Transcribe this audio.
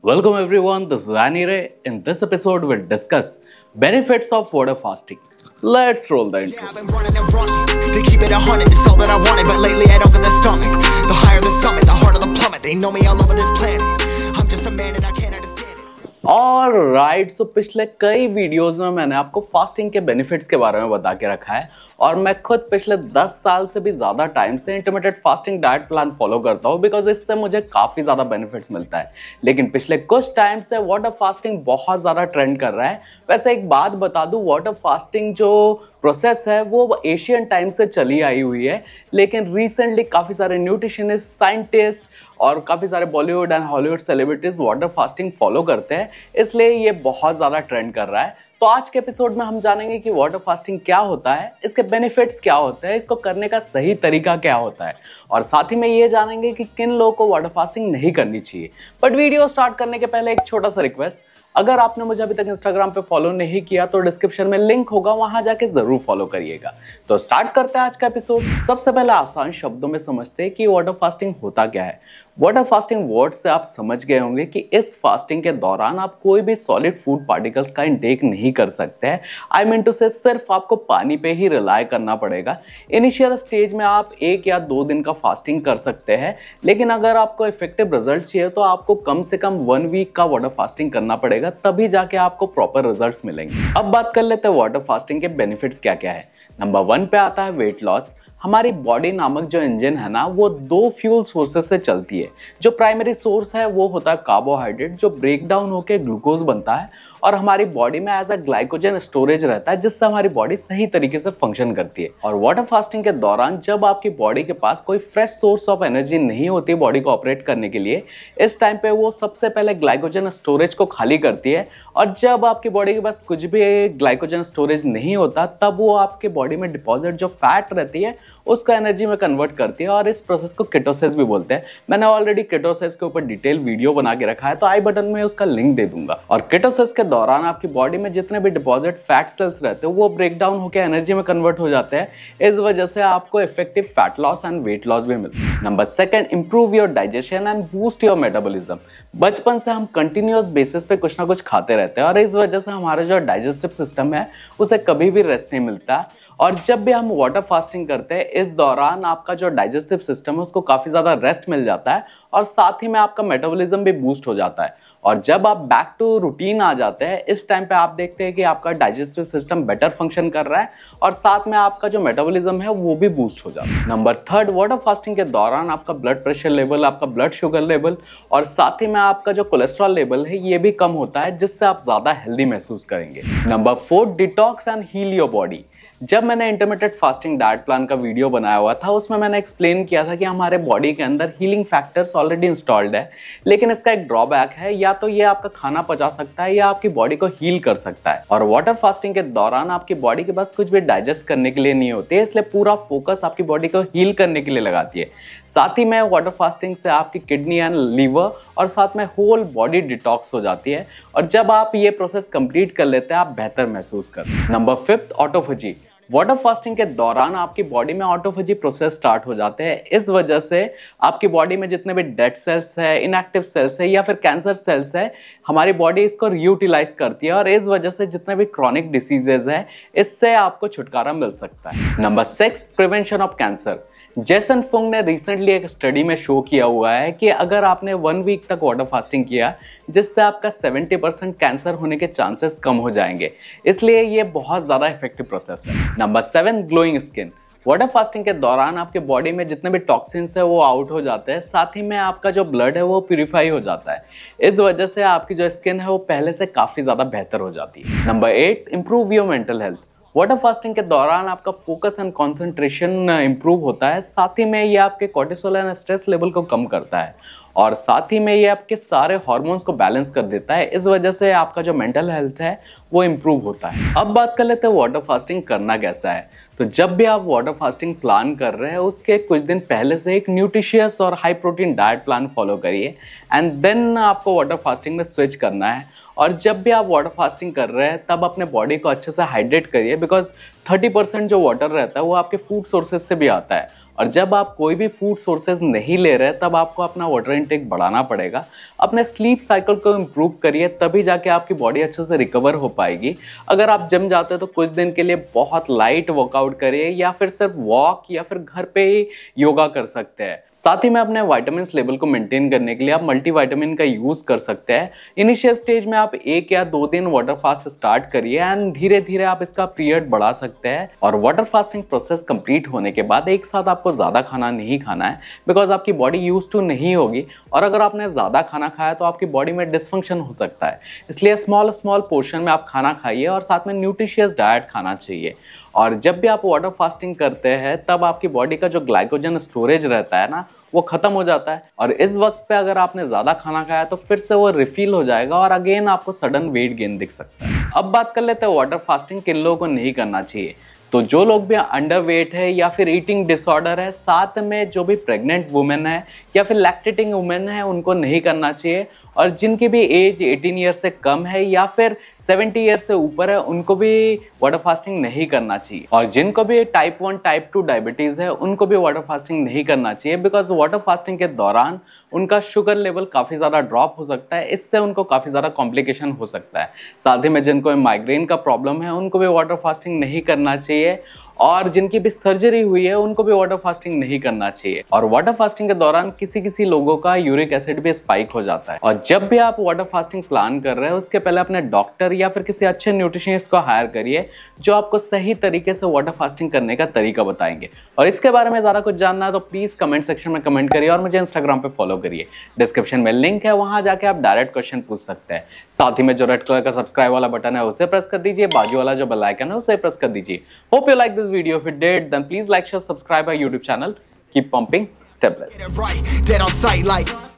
Welcome everyone, this is Anire. In this episode, we'll discuss benefits of water fasting. Let's roll the intro. Yeah, I've been running and running to keep it a hundred. It's all that I wanted, but lately I don't get the stomach. The higher the summit, the harder the plummet. They know me all over this planet. I'm just a man and I can't understand it. All right, so पिछले कई videos में मैंने आपको fasting के benefits के बारे में बता के रखा है और मैं खुद पिछले 10 साल से भी ज़्यादा टाइम से intermediate fasting diet plan follow करता हूँ बिकॉज इससे मुझे काफ़ी ज़्यादा बेनिफिट्स मिलता है लेकिन पिछले कुछ टाइम से वाटर फास्टिंग बहुत ज़्यादा ट्रेंड कर रहा है वैसे एक बात बता दूँ वाटर फास्टिंग जो प्रोसेस है वो एशियन टाइम से चली आई हुई है लेकिन रिसेंटली काफ़ी सारे न्यूट्रिशनिस्ट साइंटिस्ट और काफ़ी सारे Bollywood and Hollywood celebrities water fasting follow करते हैं इसलिए ये बहुत ज़्यादा ट्रेंड कर रहा है तो आज के एपिसोड में हम जानेंगे कि वाटर फास्टिंग क्या होता है इसके बेनिफिट्स क्या होते हैं इसको करने का सही तरीका क्या होता है और साथ ही में ये जानेंगे कि किन लोगों को वाटर फास्टिंग नहीं करनी चाहिए बट वीडियो स्टार्ट करने के पहले एक छोटा सा रिक्वेस्ट अगर आपने मुझे अभी तक इंस्टाग्राम पे फॉलो नहीं किया तो डिस्क्रिप्शन में लिंक होगा वहां जाके जरूर फॉलो करिएगा तो स्टार्ट करते हैं आज का एपिसोड सबसे पहले आसान शब्दों में समझते हैं कि वाटर फास्टिंग होता क्या है वाटर फास्टिंग वर्ड से आप समझ गए होंगे कि इस फास्टिंग के दौरान आप कोई भी सॉलिड फूड पार्टिकल्स का इंटेक नहीं कर सकते हैं आई मीन टू से सिर्फ आपको पानी पे ही रिलाय करना पड़ेगा इनिशियल स्टेज में आप एक या दो दिन का फास्टिंग कर सकते हैं लेकिन अगर आपको इफेक्टिव रिजल्ट चाहिए तो आपको कम से कम वन वीक का वाटर फास्टिंग करना पड़ेगा तभी जाके आपको प्रॉपर रिजल्ट मिलेंगे अब बात कर लेते हैं वाटर फास्टिंग के बेनिफिट्स क्या क्या है नंबर वन पे आता है वेट लॉस हमारी बॉडी नामक जो इंजन है ना वो दो फ्यूल सोर्सेज से चलती है जो प्राइमरी सोर्स है वो होता है कार्बोहाइड्रेट जो ब्रेक डाउन होकर ग्लूकोज बनता है और हमारी बॉडी में एज अ ग्लाइकोजन स्टोरेज रहता है जिससे हमारी बॉडी सही तरीके से फंक्शन करती है और वाटर फास्टिंग के दौरान जब आपकी बॉडी के पास कोई फ्रेश सोर्स ऑफ एनर्जी नहीं होती बॉडी को ऑपरेट करने के लिए इस टाइम पे वो सबसे पहले ग्लाइकोजन स्टोरेज को खाली करती है और जब आपकी बॉडी के पास कुछ भी ग्लाइकोजन स्टोरेज नहीं होता तब वो आपके बॉडी में डिपॉजिट जो फैट रहती है उसको एनर्जी में कन्वर्ट करती है और इस प्रोसेस को केटोसेस भी बोलते हैं मैंने ऑलरेडी केटोसेस के ऊपर डिटेल वीडियो बना के रखा है तो आई बटन में उसका लिंक दे दूंगा और केटोसेस के दौरान आपकी बॉडी में जितने भी डिपॉजिट फैट सेल्स रहते हैं वो ब्रेक डाउन होकर एनर्जी में कन्वर्ट हो जाते हैं इस वजह से आपको effective fat loss and weight loss भी मिलता है number second improve your digestion and boost your metabolism बचपन से हम कंटिन्यूस बेसिस पे कुछ ना कुछ खाते रहते हैं और इस वजह से हमारा जो डाइजेस्टिव सिस्टम है उसे कभी भी रेस्ट नहीं मिलता और जब भी हम वाटर फास्टिंग करते हैं इस दौरान आपका जो डाइजेस्टिव सिस्टम है उसको काफ़ी ज़्यादा रेस्ट मिल जाता है और साथ ही में आपका मेटाबॉलिज्म भी बूस्ट हो जाता है और जब आप बैक टू रूटीन आ जाते हैं इस टाइम पे आप देखते हैं कि आपका डाइजेस्टिव सिस्टम बेटर फंक्शन कर रहा है और साथ में आपका जो मेटाबॉलिज्म है वो भी बूस्ट हो जाता है नंबर थर्ड वाटर फास्टिंग के दौरान आपका ब्लड प्रेशर लेवल आपका ब्लड शुगर लेवल और साथ ही में आपका जो कोलेस्ट्रॉल लेवल है ये भी कम होता है जिससे आप ज़्यादा हेल्दी महसूस करेंगे number fourth detox and heal your body जब मैंने इंटरमीडिएट फास्टिंग डाइट प्लान का वीडियो बनाया हुआ था उसमें मैंने एक्सप्लेन किया था कि हमारे बॉडी के अंदर हीलिंग फैक्टर्स ऑलरेडी इंस्टॉल्ड है लेकिन इसका एक ड्रॉबैक है या तो ये आपका खाना पचा सकता है या आपकी बॉडी को हील कर सकता है और वाटर फास्टिंग के दौरान आपकी बॉडी के पास कुछ भी डाइजेस्ट करने के लिए नहीं होती है इसलिए पूरा फोकस आपकी बॉडी को हील करने के लिए लगाती है साथ ही में वाटर फास्टिंग से आपकी किडनी एंड लीवर और साथ में होल बॉडी डिटॉक्स हो जाती है और जब आप ये प्रोसेस कंप्लीट कर लेते हैं आप बेहतर महसूस करते हैं number fifth autophagy water fasting के दौरान आपकी बॉडी में ऑटोफेजी प्रोसेस स्टार्ट हो जाते हैं इस वजह से आपकी बॉडी में जितने भी डेड सेल्स है इनएक्टिव सेल्स है या फिर कैंसर सेल्स है हमारी बॉडी इसको रीयूटिलाइज करती है और इस वजह से जितने भी क्रॉनिक डिसीजेज है इससे आपको छुटकारा मिल सकता है number six prevention of cancer Jason Fung ने रिसेंटली एक स्टडी में शो किया हुआ है कि अगर आपने वन वीक तक वाटर फास्टिंग किया जिससे आपका 70 परसेंट कैंसर होने के चांसेस कम हो जाएंगे इसलिए ये बहुत ज़्यादा इफेक्टिव प्रोसेस है number seven glowing skin water fasting के दौरान आपके बॉडी में जितने भी टॉक्सिन्स है वो आउट हो जाते हैं साथ ही में आपका जो ब्लड है वो प्योरीफाई हो जाता है इस वजह से आपकी जो स्किन है वो पहले से काफ़ी ज़्यादा बेहतर हो जाती है number eight improve your mental health water fasting के दौरान आपका फोकस एंड कॉन्सेंट्रेशन इंप्रूव होता है साथ ही में ये आपके कॉर्टिसोल एंड स्ट्रेस लेवल को कम करता है और साथ ही में ये आपके सारे हॉर्मोन्स को बैलेंस कर देता है इस वजह से आपका जो मेंटल हेल्थ है वो इम्प्रूव होता है अब बात कर लेते हैं वाटर फास्टिंग करना कैसा है तो जब भी आप वाटर फास्टिंग प्लान कर रहे हैं उसके कुछ दिन पहले से एक न्यूट्रिशियस और high protein diet plan follow करिए एंड देन आपको वाटर फास्टिंग में स्विच करना है और जब भी आप वाटर फास्टिंग कर रहे हैं तब अपने बॉडी को अच्छे से हाइड्रेट करिए बिकॉज थर्टी परसेंट जो वाटर रहता है वो आपके फूड सोर्सेज से भी आता है और जब आप कोई भी फूड सोर्सेज नहीं ले रहे तब आपको अपना वाटर इंटेक बढ़ाना पड़ेगा अपने स्लीप साइकिल को इम्प्रूव करिए तभी जाके आपकी बॉडी अच्छे से रिकवर हो पाएगी अगर आप जिम जाते हैं तो कुछ दिन के लिए बहुत लाइट वर्कआउट करिए या फिर सिर्फ वॉक या फिर घर पे ही योगा कर सकते हैं साथ ही में अपने वाइटामिन लेवल को मेंटेन करने के लिए आप मल्टीवाइटामिन का यूज कर सकते हैं इनिशियल स्टेज में आप एक या दो दिन वाटर फास्ट स्टार्ट करिए एंड धीरे धीरे आप इसका पीरियड बढ़ा सकते हैं और वाटर फास्टिंग प्रोसेस कंप्लीट होने के बाद एक साथ आपको आपको ज़्यादा खाना नहीं खाना है बिकॉज आपकी बॉडी यूज टू नहीं होगी और अगर आपने ज़्यादा खाना खाया तो आपकी बॉडी में डिसफंक्शन हो सकता है इसलिए स्मॉल स्मॉल पोर्शन में आप खाना खाइए और साथ में न्यूट्रिशियस डाइट खाना चाहिए और जब भी आप वाटर फास्टिंग करते हैं तब आपकी बॉडी का जो ग्लाइकोजन स्टोरेज रहता है ना वो ख़त्म हो जाता है और इस वक्त पे अगर आपने ज़्यादा खाना खाया तो फिर से वो रिफिल हो जाएगा और अगेन आपको सडन वेट गेन दिख सकता है अब बात कर लेते हैं वाटर फास्टिंग किन लोगों को नहीं करना चाहिए तो जो लोग भी अंडर वेट है या फिर ईटिंग डिसऑर्डर है साथ में जो भी प्रेग्नेंट वुमेन है या फिर लैक्टेटिंग वुमेन है उनको नहीं करना चाहिए और जिनकी भी एज 18 ईयर से कम है या फिर सेवेंटी ईयर से ऊपर है उनको भी वाटर फास्टिंग नहीं करना चाहिए और जिनको भी type one type two diabetes है उनको भी वाटर फास्टिंग नहीं करना चाहिए बिकॉज वाटर फास्टिंग के दौरान उनका शुगर लेवल काफ़ी ज़्यादा ड्रॉप हो सकता है इससे उनको काफ़ी ज़्यादा कॉम्प्लिकेशन हो सकता है साथ ही में जिनको माइग्रेन का प्रॉब्लम है उनको भी वाटर फास्टिंग नहीं करना चाहिए और जिनकी भी सर्जरी हुई है उनको भी वाटर फास्टिंग नहीं करना चाहिए और वाटर फास्टिंग के दौरान किसी किसी लोगों का यूरिक एसिड भी स्पाइक हो जाता है और जब भी आप वाटर फास्टिंग प्लान कर रहे हैं उसके पहले अपने डॉक्टर डॉक्टर या फिर किसी अच्छे न्यूट्रिशनिस्ट को हायर करिए जो आपको सही तरीके से वाटर फास्टिंग करने का तरीका बताएंगे और इसके बारे में ज़्यादा कुछ जानना है तो प्लीज़ कमेंट सेक्शन में कमेंट करिए और मुझे इंस्टाग्राम पर फॉलो करिए डिस्क्रिप्शन में लिंक है वहाँ जाके आप डायरेक्ट क्वेश्चन पूछ सकते हैं साथ ही में जो रेड कलर का सब्सक्राइब वाला बटन है उसे प्रेस कर दीजिए बाजू वाला जो बेलाइकन है उसे प्रेस कर दीजिए hope you like this video फिर that then please like share subscribe I YouTube channel keep pumping step less.